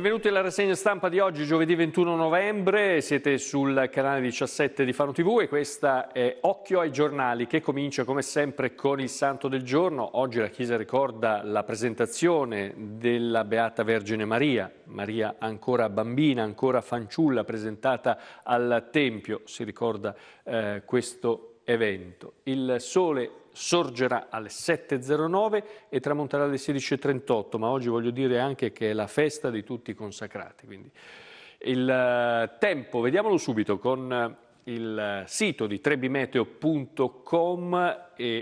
Benvenuti alla rassegna stampa di oggi, giovedì 21 novembre, siete sul canale 17 di Fano TV e questa è Occhio ai giornali che comincia come sempre con il santo del giorno. Oggi la Chiesa ricorda la presentazione della Beata Vergine Maria, Maria ancora bambina, ancora fanciulla, presentata al Tempio, si ricorda eh, questo evento. Il sole sorgerà alle 7.09 e tramonterà alle 16.38, ma oggi voglio dire anche che è la festa di tutti i consacrati. Quindi il eh, tempo, vediamolo subito con eh, il eh, sito di trebimeteo.com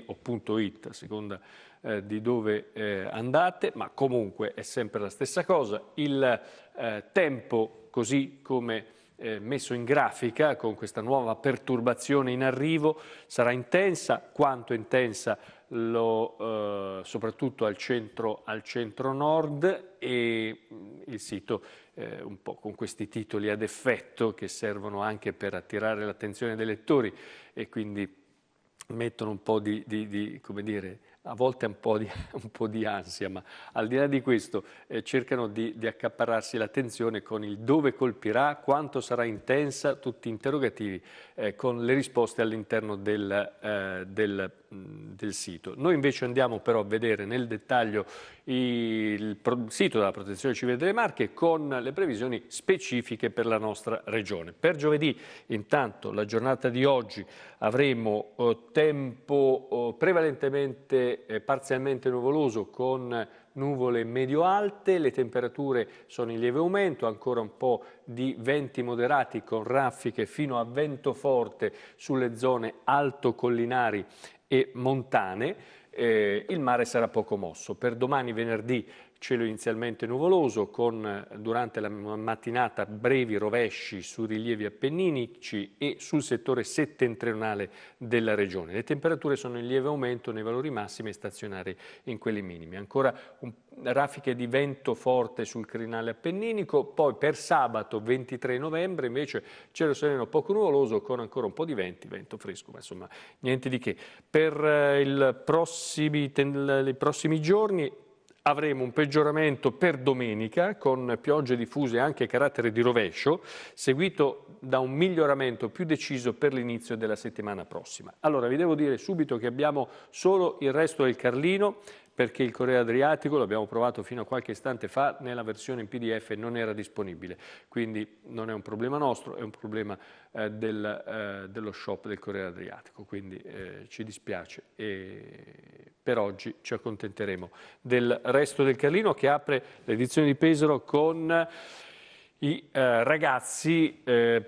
o .it, a seconda eh, di dove eh, andate, ma comunque è sempre la stessa cosa. Il eh, tempo, così come eh, messo in grafica con questa nuova perturbazione in arrivo, sarà intensa, quanto intensa lo, eh, soprattutto al centro, al centro, nord e mm, il sito eh, un po' con questi titoli ad effetto che servono anche per attirare l'attenzione dei lettori e quindi mettono un po' di, di, di come dire, a volte un po' di, un po di ansia, ma al di là di questo eh, cercano di, di accaparrarsi l'attenzione con il dove colpirà, quanto sarà intensa, tutti interrogativi, eh, con le risposte all'interno del, eh, del del sito. Noi invece andiamo però a vedere nel dettaglio il sito della Protezione Civile delle Marche con le previsioni specifiche per la nostra regione. Per giovedì, intanto, la giornata di oggi avremo eh, tempo eh, prevalentemente eh, parzialmente nuvoloso con nuvole medio-alte, le temperature sono in lieve aumento, ancora un po' di venti moderati con raffiche fino a vento forte sulle zone alto collinari e montane, eh, il mare sarà poco mosso. Per domani venerdì cielo inizialmente nuvoloso con eh, durante la mattinata brevi rovesci su rilievi appenninici e sul settore settentrionale della regione. Le temperature sono in lieve aumento nei valori massimi e stazionari in quelli minimi. Ancora un, raffiche di vento forte sul crinale appenninico, poi per sabato 23 novembre invece cielo sereno poco nuvoloso con ancora un po' di venti, vento fresco, ma insomma niente di che. Per eh, prossimi, i prossimi giorni avremo un peggioramento per domenica con piogge diffuse anche carattere di rovescio, seguito da un miglioramento più deciso per l'inizio della settimana prossima. Allora vi devo dire subito che abbiamo solo il resto del Carlino, perché il Corriere Adriatico, l'abbiamo provato fino a qualche istante fa, nella versione in PDF non era disponibile, quindi non è un problema nostro, è un problema eh, del, eh, dello shop del Corriere Adriatico, quindi eh, ci dispiace e per oggi ci accontenteremo del resto del Carlino che apre l'edizione di Pesaro con i eh, ragazzi eh,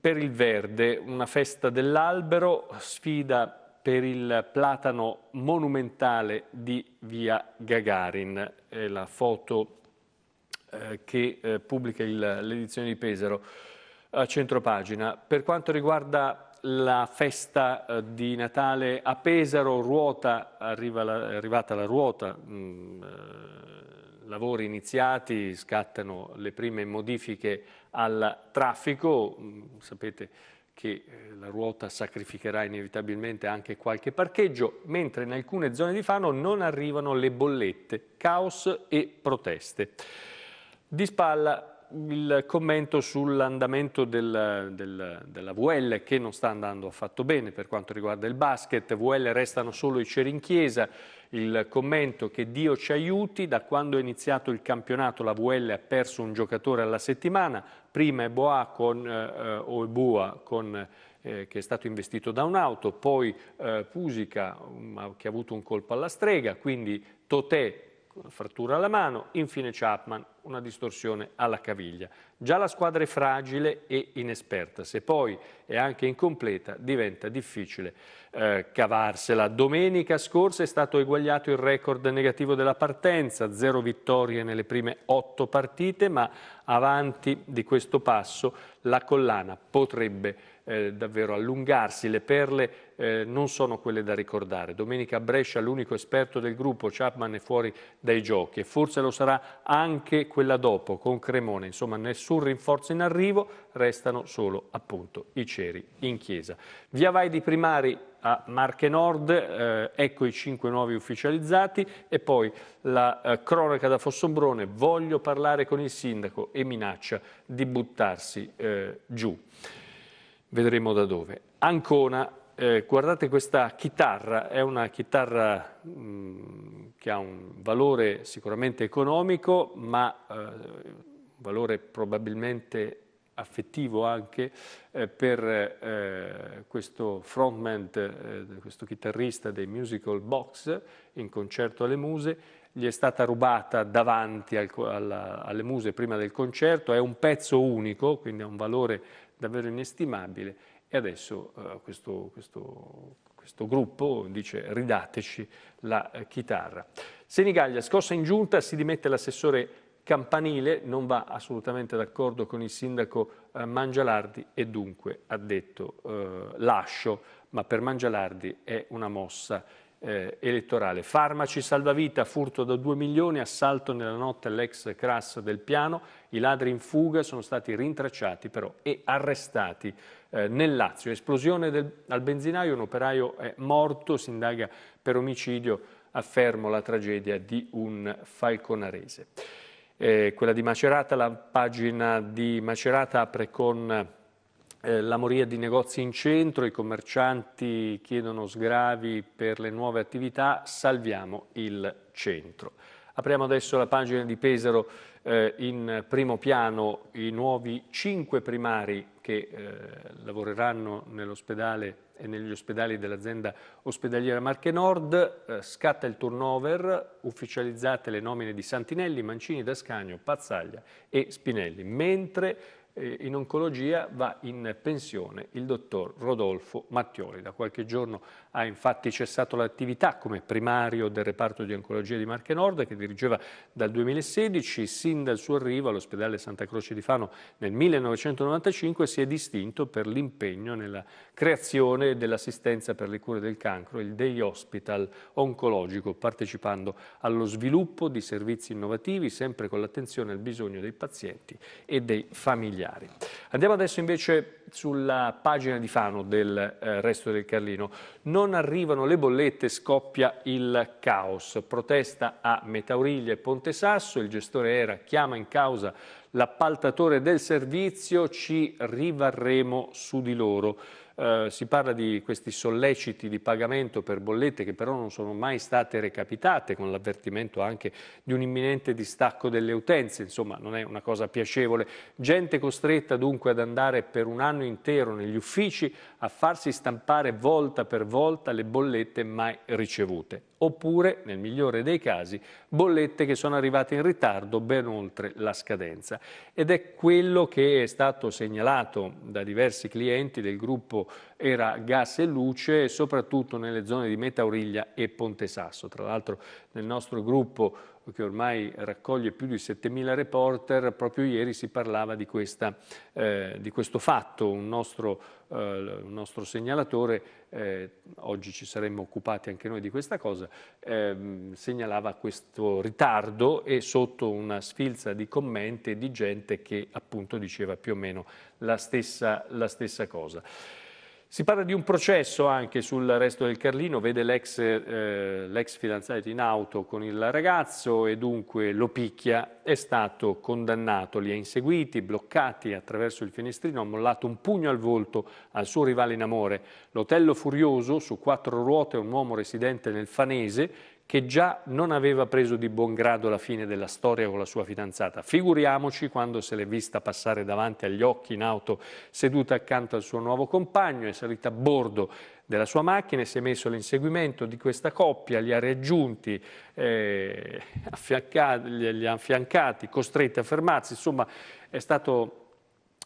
per il verde, una festa dell'albero, sfida per il platano monumentale di via Gagarin, è la foto eh, che eh, pubblica l'edizione di Pesaro a centropagina. Per quanto riguarda la festa eh, di Natale a Pesaro, ruota, arriva la, è arrivata la ruota, mh, mm, eh, lavori iniziati, scattano le prime modifiche al traffico, mm, sapete che eh, la ruota sacrificherà inevitabilmente anche qualche parcheggio, mentre in alcune zone di Fano non arrivano le bollette, caos e proteste. Di spalla il commento sull'andamento del, del, della VL che non sta andando affatto bene per quanto riguarda il basket, VL restano solo i ceri in chiesa. il commento che Dio ci aiuti, da quando è iniziato il campionato la VL ha perso un giocatore alla settimana, prima Eboa con, eh, o eh, Eboa con eh, che è stato investito da un'auto, poi eh, Pusica um, che ha avuto un colpo alla strega, quindi Totè una frattura alla mano, infine Chapman, una distorsione alla caviglia. Già la squadra è fragile e inesperta, se poi è anche incompleta diventa difficile eh, cavarsela. Domenica scorsa è stato eguagliato il record negativo della partenza, zero vittorie nelle prime otto partite, ma avanti di questo passo la collana potrebbe eh, davvero allungarsi, le perle eh, non sono quelle da ricordare. Domenica a Brescia l'unico esperto del gruppo Chapman è fuori dai giochi e forse lo sarà anche quella dopo con Cremone. Insomma nessun rinforzo in arrivo, restano solo appunto i ceri in chiesa. Via vai di primari a Marche Nord, eh, ecco i cinque nuovi ufficializzati e poi la eh, cronaca da Fossombrone, voglio parlare con il sindaco e minaccia di buttarsi eh, giù vedremo da dove. Ancona, eh, guardate questa chitarra, è una chitarra mh, mm, che ha un valore sicuramente economico, ma eh, un valore probabilmente affettivo anche eh, per eh, questo frontman, eh, questo chitarrista dei musical box in concerto alle muse, gli è stata rubata davanti al, alla, alle muse prima del concerto, è un pezzo unico, quindi ha un valore davvero inestimabile e adesso eh, questo, questo, questo, gruppo dice ridateci la eh, chitarra. Senigallia, scossa in giunta, si dimette l'assessore Campanile, non va assolutamente d'accordo con il sindaco eh, Mangialardi e dunque ha detto eh, lascio, ma per Mangialardi è una mossa eh, elettorale. Farmaci salvavita, furto da 2 milioni, assalto nella notte all'ex crass del piano, i ladri in fuga sono stati rintracciati però e arrestati eh, nel Lazio. Esplosione del, al benzinaio, un operaio è morto, si indaga per omicidio, affermo la tragedia di un falconarese. Eh, quella di Macerata, la pagina di Macerata apre con eh, la moria di negozi in centro, i commercianti chiedono sgravi per le nuove attività, salviamo il centro. Apriamo adesso la pagina di Pesaro eh, in primo piano i nuovi cinque primari che eh, lavoreranno nell'ospedale e negli ospedali dell'azienda ospedaliera Marche Nord. Eh, scatta il turnover, ufficializzate le nomine di Santinelli, Mancini, Dascagno, Pazzaglia e Spinelli, mentre eh, in oncologia va in pensione il dottor Rodolfo Mattioli. Da qualche giorno ha infatti cessato l'attività come primario del reparto di oncologia di Marche Nord che dirigeva dal 2016. Sin dal suo arrivo all'ospedale Santa Croce di Fano nel 1995 si è distinto per l'impegno nella creazione dell'assistenza per le cure del cancro, il Day Hospital oncologico, partecipando allo sviluppo di servizi innovativi sempre con l'attenzione al bisogno dei pazienti e dei familiari. Andiamo adesso invece sulla pagina di Fano del eh, resto del Carlino. Non arrivano le bollette, scoppia il caos. Protesta a Metauriglia e Ponte Sasso, il gestore era chiama in causa l'appaltatore del servizio, ci rivarremo su di loro. Eh, si parla di questi solleciti di pagamento per bollette che però non sono mai state recapitate con l'avvertimento anche di un imminente distacco delle utenze, insomma non è una cosa piacevole. Gente costretta dunque ad andare per un anno intero negli uffici a farsi stampare volta per volta le bollette mai ricevute oppure, nel migliore dei casi, bollette che sono arrivate in ritardo ben oltre la scadenza. Ed è quello che è stato segnalato da diversi clienti del gruppo Era Gas e Luce, soprattutto nelle zone di Metauriglia e Ponte Sasso. Tra l'altro nel nostro gruppo che ormai raccoglie più di 7.000 reporter, proprio ieri si parlava di, questa, eh, di questo fatto, un nostro, eh, un nostro segnalatore eh, oggi ci saremmo occupati anche noi di questa cosa, ehm, segnalava questo ritardo e sotto una sfilza di commenti e di gente che appunto diceva più o meno la stessa, la stessa cosa. Si parla di un processo anche sul resto del Carlino, vede l'ex eh, fidanzato in auto con il ragazzo e dunque lo picchia, è stato condannato, li ha inseguiti, bloccati attraverso il finestrino, ha mollato un pugno al volto al suo rivale in amore. L'Otello Furioso, su quattro ruote, è un uomo residente nel Fanese che già non aveva preso di buon grado la fine della storia con la sua fidanzata. Figuriamoci quando se l'è vista passare davanti agli occhi in auto seduta accanto al suo nuovo compagno, è salita a bordo della sua macchina e si è messo all'inseguimento di questa coppia, li ha raggiunti, eh, li ha affiancati, costretti a fermarsi, insomma è stato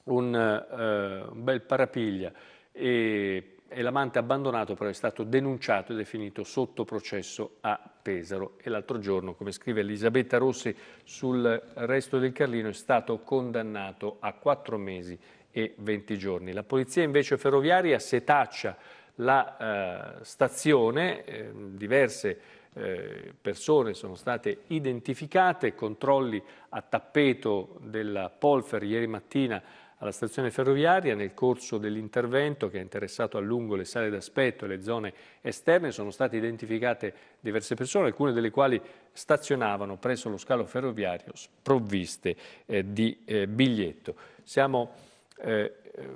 un, eh, un bel parapiglia e, e l'amante abbandonato però è stato denunciato e definito sotto processo a Pesaro e l'altro giorno, come scrive Elisabetta Rossi sul resto del Carlino, è stato condannato a 4 mesi e 20 giorni. La polizia invece ferroviaria setaccia la eh, stazione, eh, diverse eh, persone sono state identificate, controlli a tappeto della Polfer ieri mattina alla stazione ferroviaria. Nel corso dell'intervento che ha interessato a lungo le sale d'aspetto e le zone esterne sono state identificate diverse persone, alcune delle quali stazionavano presso lo scalo ferroviario sprovviste eh, di eh, biglietto. Siamo eh, eh,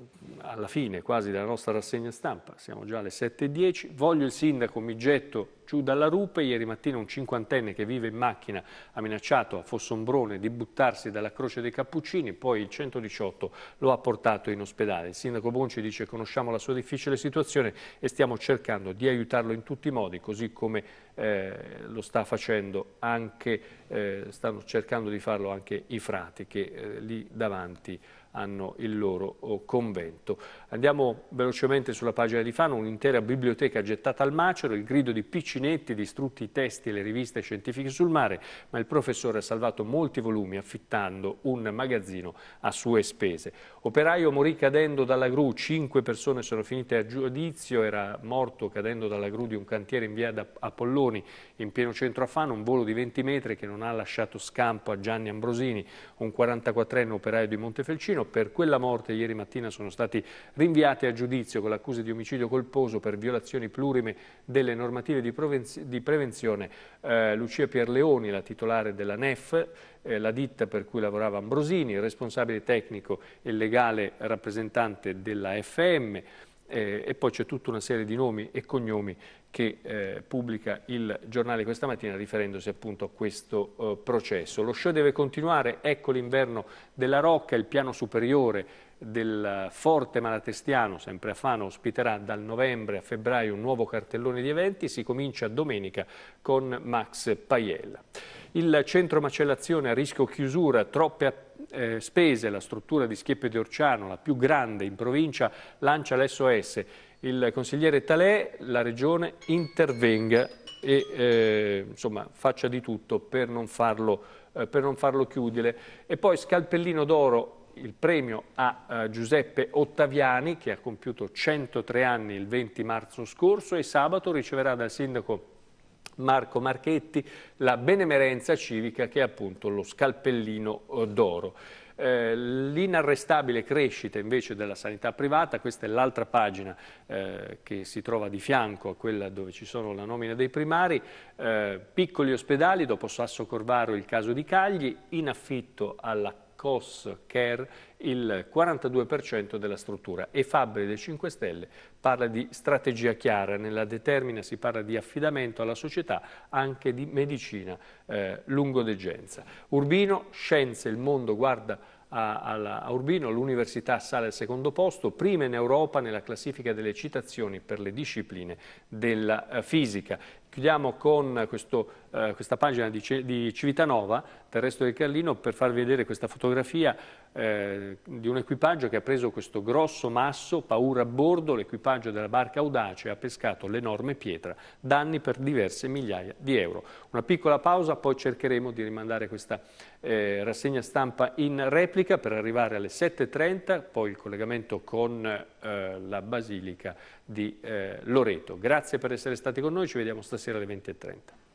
alla fine quasi della nostra rassegna stampa, siamo già alle 7.10, voglio il sindaco, mi getto giù dalla rupe, ieri mattina un cinquantenne che vive in macchina ha minacciato a Fossombrone di buttarsi dalla Croce dei Cappuccini, poi il 118 lo ha portato in ospedale. Il sindaco Bonci dice conosciamo la sua difficile situazione e stiamo cercando di aiutarlo in tutti i modi, così come eh, lo sta facendo anche, eh, stanno cercando di farlo anche i frati che eh, lì davanti hanno il loro oh, convento. Andiamo velocemente sulla pagina di Fano, un'intera biblioteca gettata al macero, il grido di Piccinetti, distrutti i testi e le riviste scientifiche sul mare, ma il professore ha salvato molti volumi affittando un magazzino a sue spese. Operaio morì cadendo dalla gru, cinque persone sono finite a giudizio, era morto cadendo dalla gru di un cantiere in via Apolloni in pieno centro a Fano, un volo di 20 metri che non ha lasciato scampo a Gianni Ambrosini, un 44enne operaio di Montefelcino. Per quella morte ieri mattina sono stati rinviati a giudizio con l'accusa di omicidio colposo per violazioni plurime delle normative di prevenzione. Eh, Lucia Pierleoni, la titolare della NEF, eh, la ditta per cui lavorava Ambrosini, il responsabile tecnico e legale rappresentante della FM, eh, e poi c'è tutta una serie di nomi e cognomi che eh, pubblica il giornale questa mattina riferendosi appunto a questo eh, processo. Lo show deve continuare, ecco l'inverno della Rocca, il piano superiore del Forte Malatestiano, sempre a Fano, ospiterà dal novembre a febbraio un nuovo cartellone di eventi, si comincia domenica con Max Paiella. Il centro macellazione a rischio chiusura, troppe eh, spese, la struttura di Schieppe di Orciano, la più grande in provincia, lancia l'SOS. Il consigliere Talè, la regione intervenga e eh, insomma, faccia di tutto per non farlo, eh, farlo chiudere. E poi Scalpellino d'Oro, il premio a eh, Giuseppe Ottaviani che ha compiuto 103 anni il 20 marzo scorso e sabato riceverà dal sindaco Marco Marchetti la benemerenza civica che è appunto lo scalpellino eh, d'oro. Eh, L'inarrestabile crescita invece della sanità privata, questa è l'altra pagina eh, che si trova di fianco a quella dove ci sono la nomina dei primari, eh, piccoli ospedali, dopo Sasso Corvaro il caso di Cagli, in affitto alla COS Care il 42% della struttura e Fabri dei 5 Stelle parla di strategia chiara, nella determina si parla di affidamento alla società anche di medicina eh, lungodegenza. Urbino, scienze, il mondo guarda a, a, Urbino, l'università sale al secondo posto, prima in Europa nella classifica delle citazioni per le discipline della eh, fisica. Chiudiamo con eh, questo, eh, questa pagina di, di, Civitanova, del resto del Carlino, per farvi vedere questa fotografia eh, di un equipaggio che ha preso questo grosso masso, paura a bordo, l'equipaggio della barca Audace ha pescato l'enorme pietra, danni per diverse migliaia di euro. Una piccola pausa, poi cercheremo di rimandare questa eh, rassegna stampa in replica per arrivare alle 7.30, poi il collegamento con eh, la Basilica di eh, Loreto. Grazie per essere stati con noi, ci vediamo stasera stasera alle 20.30.